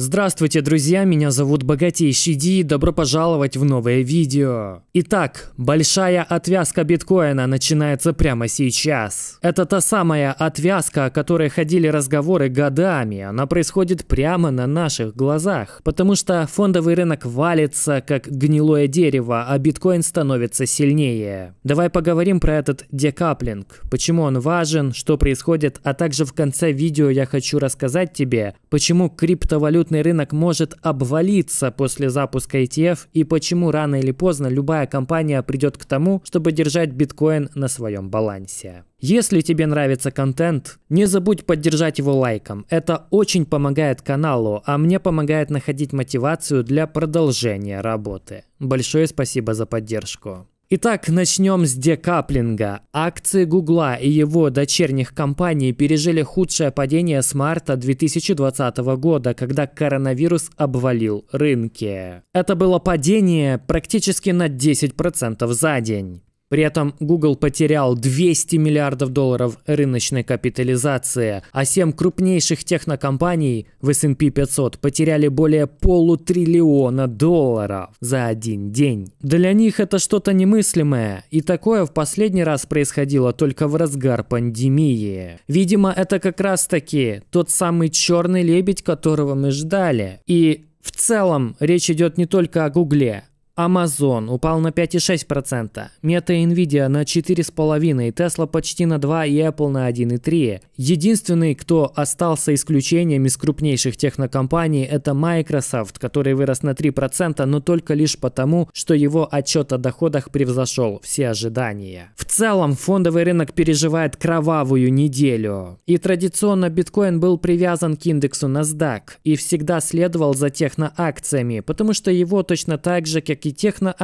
Здравствуйте, друзья, меня зовут Богатейший Ди, добро пожаловать в новое видео. Итак, большая отвязка биткоина начинается прямо сейчас. Это та самая отвязка, о которой ходили разговоры годами, она происходит прямо на наших глазах. Потому что фондовый рынок валится, как гнилое дерево, а биткоин становится сильнее. Давай поговорим про этот декаплинг, почему он важен, что происходит, а также в конце видео я хочу рассказать тебе, почему криптовалюта валютный рынок может обвалиться после запуска ETF и почему рано или поздно любая компания придет к тому, чтобы держать биткоин на своем балансе. Если тебе нравится контент, не забудь поддержать его лайком. Это очень помогает каналу, а мне помогает находить мотивацию для продолжения работы. Большое спасибо за поддержку. Итак, начнем с декаплинга. Акции Гугла и его дочерних компаний пережили худшее падение с марта 2020 года, когда коронавирус обвалил рынки. Это было падение практически на 10% за день. При этом Google потерял 200 миллиардов долларов рыночной капитализации, а 7 крупнейших технокомпаний в S&P 500 потеряли более полутриллиона долларов за один день. Для них это что-то немыслимое, и такое в последний раз происходило только в разгар пандемии. Видимо, это как раз-таки тот самый черный лебедь, которого мы ждали. И в целом речь идет не только о Гугле, Amazon упал на 5,6%, Meta и Nvidia на 4,5%, Tesla почти на 2% и Apple на 1,3%. Единственный, кто остался исключением из крупнейших технокомпаний, это Microsoft, который вырос на 3%, но только лишь потому, что его отчет о доходах превзошел все ожидания. В целом, фондовый рынок переживает кровавую неделю. И традиционно биткоин был привязан к индексу NASDAQ и всегда следовал за техноакциями, потому что его точно так же, как и рынке техно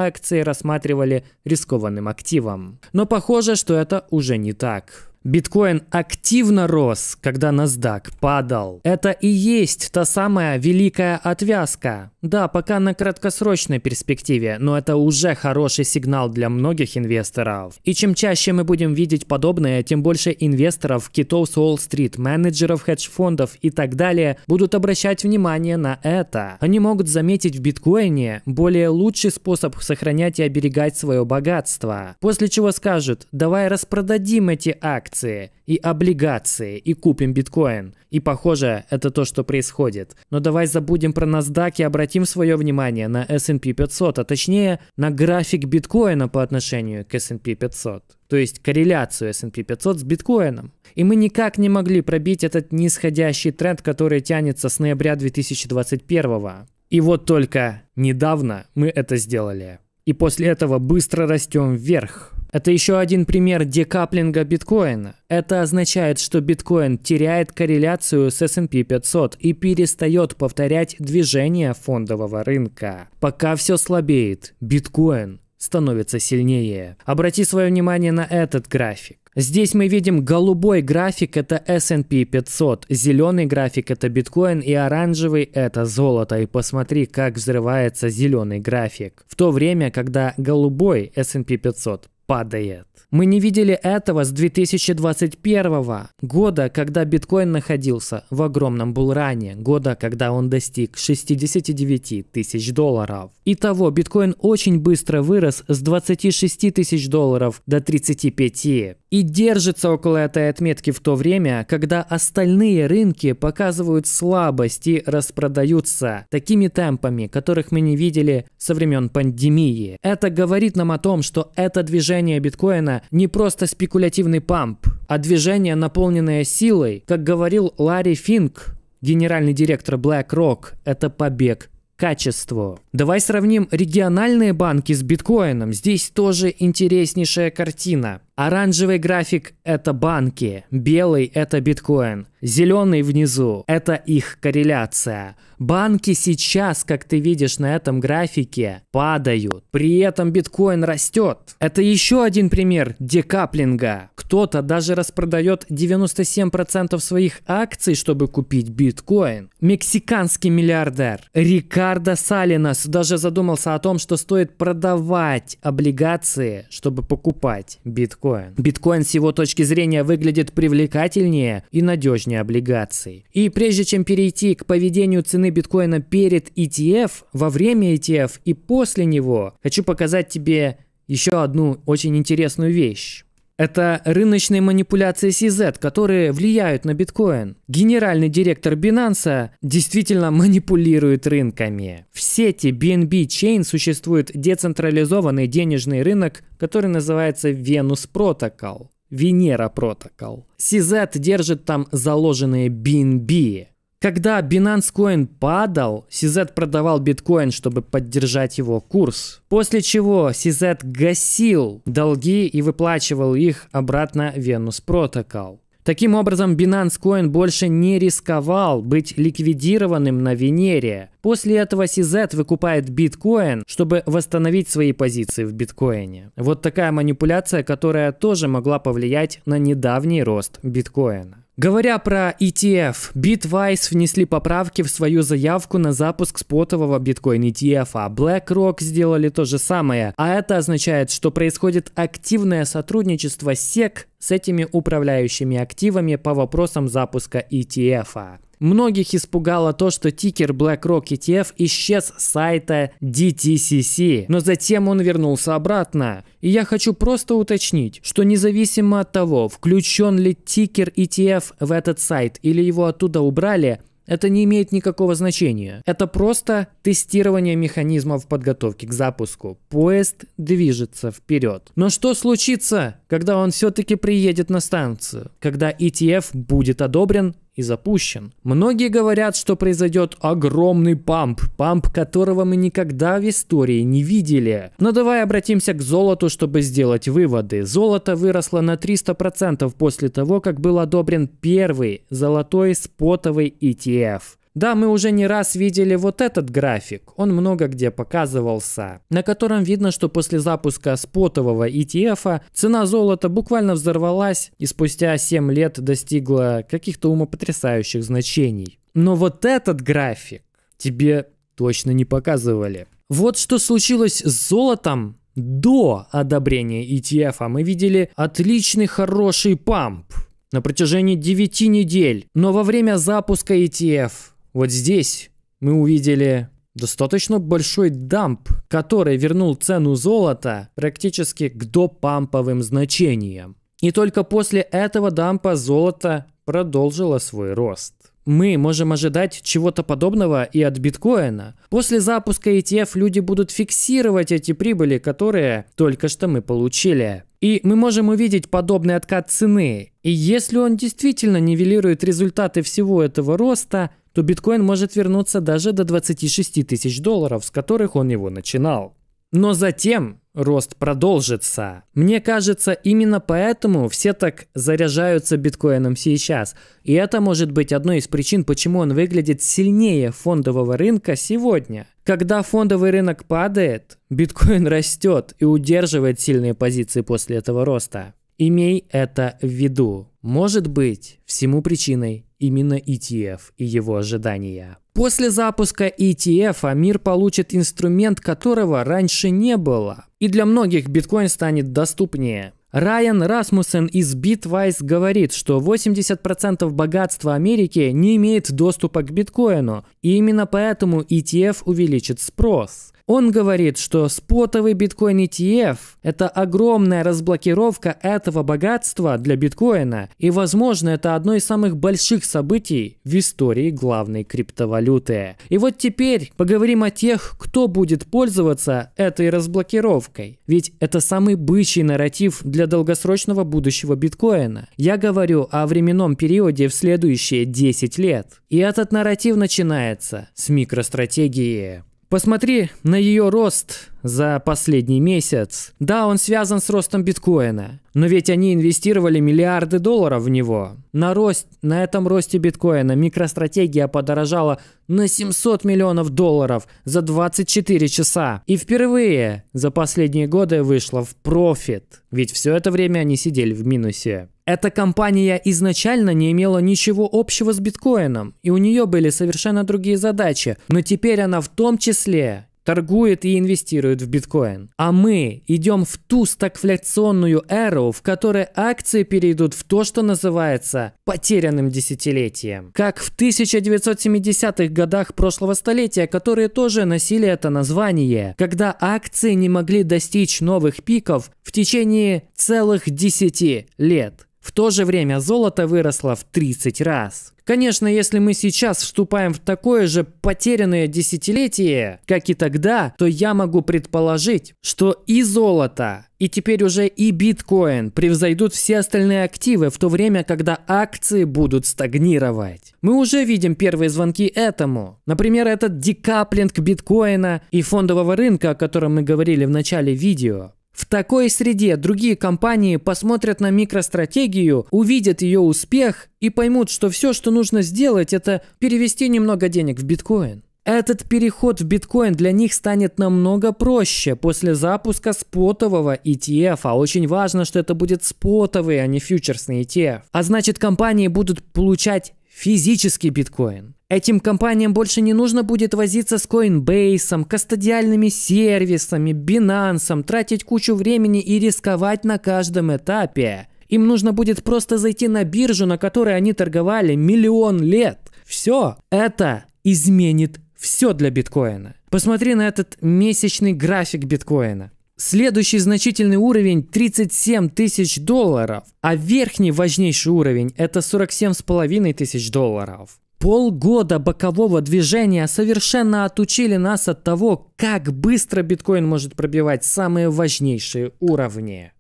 рассматривали рискованным активом. Но похоже, что это уже не так. Биткоин активно рос, когда NASDAQ падал. Это и есть та самая великая отвязка. Да, пока на краткосрочной перспективе, но это уже хороший сигнал для многих инвесторов. И чем чаще мы будем видеть подобное, тем больше инвесторов, китов с Уолл-стрит, менеджеров хедж-фондов и так далее будут обращать внимание на это. Они могут заметить в биткоине более лучший способ сохранять и оберегать свое богатство. После чего скажут, давай распродадим эти акции и облигации и купим биткоин. И похоже, это то, что происходит. Но давай забудем про NASDAQ и обратимся обратим свое внимание на S&P 500, а точнее на график биткоина по отношению к S&P 500, то есть корреляцию S&P 500 с биткоином. И мы никак не могли пробить этот нисходящий тренд, который тянется с ноября 2021. И вот только недавно мы это сделали. И после этого быстро растем вверх. Это еще один пример декаплинга биткоина. Это означает, что биткоин теряет корреляцию с S&P 500 и перестает повторять движение фондового рынка. Пока все слабеет, биткоин становится сильнее. Обрати свое внимание на этот график. Здесь мы видим голубой график – это S&P 500, зеленый график – это биткоин и оранжевый – это золото. И посмотри, как взрывается зеленый график. В то время, когда голубой S&P 500 падает. Мы не видели этого с 2021 года, когда биткоин находился в огромном булране, года, когда он достиг 69 тысяч долларов. Итого, биткоин очень быстро вырос с 26 тысяч долларов до 35 и держится около этой отметки в то время, когда остальные рынки показывают слабость и распродаются такими темпами, которых мы не видели со времен пандемии. Это говорит нам о том, что это движение движение биткоина не просто спекулятивный памп, а движение, наполненное силой, как говорил Ларри Финк, генеральный директор BlackRock, это побег качеству. Давай сравним региональные банки с биткоином. Здесь тоже интереснейшая картина. Оранжевый график – это банки, белый – это биткоин, зеленый внизу – это их корреляция. Банки сейчас, как ты видишь на этом графике, падают. При этом биткоин растет. Это еще один пример декаплинга. Кто-то даже распродает 97% своих акций, чтобы купить биткоин. Мексиканский миллиардер Рикардо Салинас даже задумался о том, что стоит продавать облигации, чтобы покупать биткоин биткоин. Биткоин с его точки зрения выглядит привлекательнее и надежнее облигаций. И прежде чем перейти к поведению цены биткоина перед ETF, во время ETF и после него, хочу показать тебе еще одну очень интересную вещь. Это рыночные манипуляции CZ, которые влияют на биткоин. Генеральный директор Binance действительно манипулирует рынками. В сети BNB Chain существует децентрализованный денежный рынок, который называется Venus Protocol. Венера Протокол. CZ держит там заложенные BNB. Когда Binance Coin падал, CZ продавал биткоин, чтобы поддержать его курс. После чего CZ гасил долги и выплачивал их обратно Venus Protocol. Таким образом, Binance Coin больше не рисковал быть ликвидированным на Венере. После этого CZ выкупает биткоин, чтобы восстановить свои позиции в биткоине. Вот такая манипуляция, которая тоже могла повлиять на недавний рост биткоина. Говоря про ETF, Bitwise внесли поправки в свою заявку на запуск спотового биткоин ETF, а BlackRock сделали то же самое. А это означает, что происходит активное сотрудничество SEC с этими управляющими активами по вопросам запуска ETF. А. Многих испугало то, что тикер BlackRock ETF исчез с сайта DTCC, но затем он вернулся обратно. И я хочу просто уточнить, что независимо от того, включен ли тикер ETF в этот сайт или его оттуда убрали, это не имеет никакого значения. Это просто тестирование механизмов подготовки к запуску. Поезд движется вперед. Но что случится, когда он все-таки приедет на станцию? Когда ETF будет одобрен и запущен. Многие говорят, что произойдет огромный памп, памп которого мы никогда в истории не видели. Но давай обратимся к золоту, чтобы сделать выводы. Золото выросло на 300% после того, как был одобрен первый золотой спотовый ETF. Да, мы уже не раз видели вот этот график, он много где показывался, на котором видно, что после запуска спотового ETF цена золота буквально взорвалась и спустя 7 лет достигла каких-то умопотрясающих значений. Но вот этот график тебе точно не показывали. Вот что случилось с золотом до одобрения ETF. Мы видели отличный хороший памп на протяжении 9 недель, но во время запуска ETF вот здесь мы увидели достаточно большой дамп, который вернул цену золота практически к допамповым значениям. И только после этого дампа золото продолжило свой рост. Мы можем ожидать чего-то подобного и от биткоина. После запуска ETF люди будут фиксировать эти прибыли, которые только что мы получили. И мы можем увидеть подобный откат цены. И если он действительно нивелирует результаты всего этого роста – то биткоин может вернуться даже до 26 тысяч долларов, с которых он его начинал. Но затем рост продолжится. Мне кажется, именно поэтому все так заряжаются биткоином сейчас. И это может быть одной из причин, почему он выглядит сильнее фондового рынка сегодня. Когда фондовый рынок падает, биткоин растет и удерживает сильные позиции после этого роста. Имей это в виду. Может быть, всему причиной именно ETF и его ожидания. После запуска ETF -а мир получит инструмент, которого раньше не было. И для многих биткоин станет доступнее. Райан Расмуссен из Bitwise говорит, что 80% богатства Америки не имеет доступа к биткоину, и именно поэтому ETF увеличит спрос. Он говорит, что спотовый биткоин ETF – это огромная разблокировка этого богатства для биткоина, и, возможно, это одно из самых больших событий в истории главной криптовалюты. И вот теперь поговорим о тех, кто будет пользоваться этой разблокировкой. Ведь это самый бычий нарратив для долгосрочного будущего биткоина. Я говорю о временном периоде в следующие 10 лет. И этот нарратив начинается с микростратегии. Посмотри на ее рост за последний месяц. Да, он связан с ростом биткоина, но ведь они инвестировали миллиарды долларов в него. На, рост, на этом росте биткоина микростратегия подорожала на 700 миллионов долларов за 24 часа. И впервые за последние годы вышла в профит. Ведь все это время они сидели в минусе. Эта компания изначально не имела ничего общего с биткоином, и у нее были совершенно другие задачи, но теперь она в том числе торгует и инвестирует в биткоин. А мы идем в ту стагфляционную эру, в которой акции перейдут в то, что называется потерянным десятилетием. Как в 1970-х годах прошлого столетия, которые тоже носили это название, когда акции не могли достичь новых пиков в течение целых 10 лет. В то же время золото выросло в 30 раз. Конечно, если мы сейчас вступаем в такое же потерянное десятилетие, как и тогда, то я могу предположить, что и золото, и теперь уже и биткоин превзойдут все остальные активы в то время, когда акции будут стагнировать. Мы уже видим первые звонки этому. Например, этот декаплинг биткоина и фондового рынка, о котором мы говорили в начале видео. В такой среде другие компании посмотрят на микростратегию, увидят ее успех и поймут, что все, что нужно сделать, это перевести немного денег в биткоин. Этот переход в биткоин для них станет намного проще после запуска спотового ETF, а очень важно, что это будет спотовый, а не фьючерсный ETF. А значит, компании будут получать физический биткоин. Этим компаниям больше не нужно будет возиться с Coinbase, кастодиальными сервисами, Binance, тратить кучу времени и рисковать на каждом этапе. Им нужно будет просто зайти на биржу, на которой они торговали миллион лет. Все это изменит все для биткоина. Посмотри на этот месячный график биткоина. Следующий значительный уровень 37 тысяч долларов, а верхний важнейший уровень это 47 с половиной тысяч долларов. Полгода бокового движения совершенно отучили нас от того, как быстро биткоин может пробивать самые важнейшие уровни.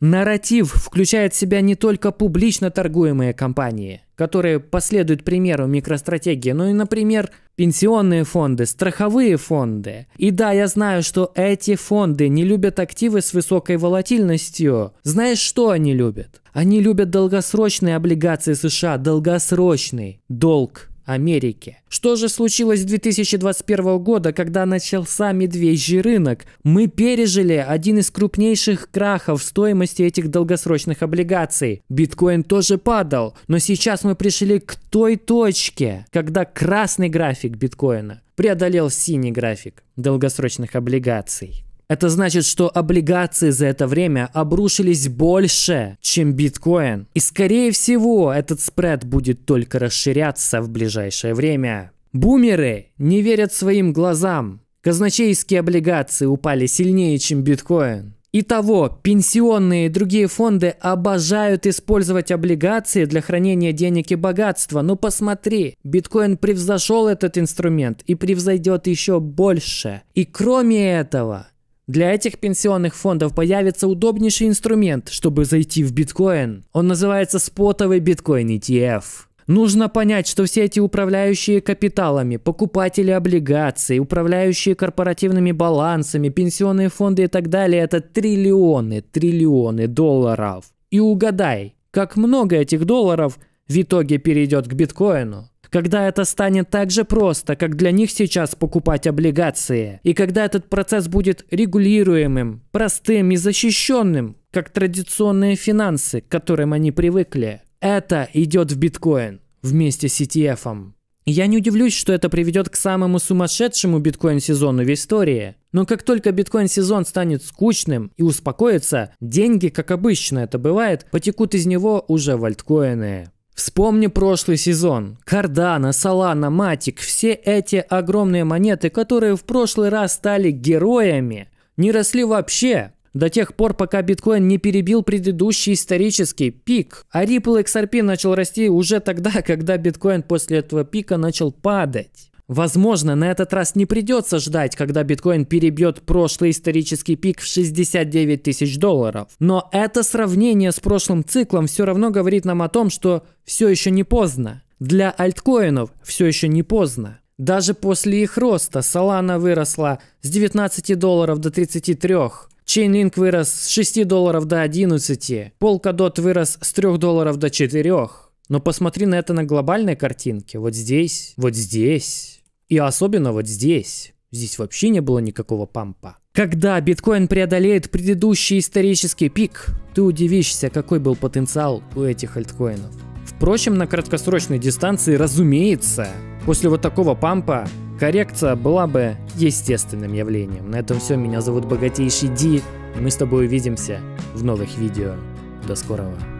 Нарратив включает в себя не только публично торгуемые компании, которые последуют примеру микростратегии, но и, например, пенсионные фонды, страховые фонды. И да, я знаю, что эти фонды не любят активы с высокой волатильностью. Знаешь, что они любят? Они любят долгосрочные облигации США, долгосрочный долг. Америки. Что же случилось 2021 года, когда начался медвежий рынок? Мы пережили один из крупнейших крахов стоимости этих долгосрочных облигаций. Биткоин тоже падал, но сейчас мы пришли к той точке, когда красный график биткоина преодолел синий график долгосрочных облигаций. Это значит, что облигации за это время обрушились больше, чем биткоин. И скорее всего этот спред будет только расширяться в ближайшее время. Бумеры не верят своим глазам. Казначейские облигации упали сильнее, чем биткоин. Итого, пенсионные и другие фонды обожают использовать облигации для хранения денег и богатства. Но посмотри, биткоин превзошел этот инструмент и превзойдет еще больше. И кроме этого, для этих пенсионных фондов появится удобнейший инструмент, чтобы зайти в биткоин. Он называется спотовый биткоин ETF. Нужно понять, что все эти управляющие капиталами, покупатели облигаций, управляющие корпоративными балансами, пенсионные фонды и так далее – это триллионы, триллионы долларов. И угадай, как много этих долларов в итоге перейдет к биткоину когда это станет так же просто, как для них сейчас покупать облигации, и когда этот процесс будет регулируемым, простым и защищенным, как традиционные финансы, к которым они привыкли. Это идет в биткоин вместе с ETF. -ом. Я не удивлюсь, что это приведет к самому сумасшедшему биткоин-сезону в истории. Но как только биткоин-сезон станет скучным и успокоится, деньги, как обычно это бывает, потекут из него уже в альткоины. Вспомни прошлый сезон. Кардана, Салана, Матик, все эти огромные монеты, которые в прошлый раз стали героями, не росли вообще до тех пор, пока биткоин не перебил предыдущий исторический пик. А Ripple XRP начал расти уже тогда, когда биткоин после этого пика начал падать. Возможно, на этот раз не придется ждать, когда биткоин перебьет прошлый исторический пик в 69 тысяч долларов. Но это сравнение с прошлым циклом все равно говорит нам о том, что все еще не поздно. Для альткоинов все еще не поздно. Даже после их роста Solana выросла с 19 долларов до 33, Chainlink вырос с 6 долларов до 11, Polkadot вырос с 3 долларов до 4. Но посмотри на это на глобальной картинке. Вот здесь, вот здесь. И особенно вот здесь. Здесь вообще не было никакого пампа. Когда биткоин преодолеет предыдущий исторический пик, ты удивишься, какой был потенциал у этих альткоинов. Впрочем, на краткосрочной дистанции, разумеется, после вот такого пампа коррекция была бы естественным явлением. На этом все, меня зовут Богатейший Ди, и мы с тобой увидимся в новых видео. До скорого.